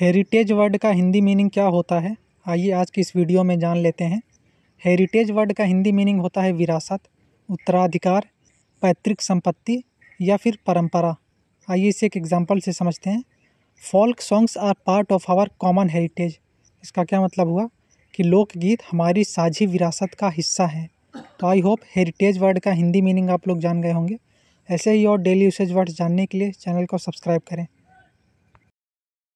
heritage word का Hindi meaning क्या होता है आइए आज की इस वीडियो में जान लेते हैं हेरिटेज वर्ड का हिंदी मीनिंग होता है विरासत उत्तराधिकार पैतृक संपत्ति या फिर परंपरा आइए इसे एक एग्जाम्पल से समझते हैं folk songs are part of our common heritage इसका क्या मतलब हुआ कि लोकगीत हमारी साझी विरासत का हिस्सा है तो आई होप हेरिटेज वर्ड का हिंदी मीनिंग आप लोग जान गए होंगे ऐसे ही और डेली यूसेज वर्ड्स जानने के लिए चैनल को सब्सक्राइब करें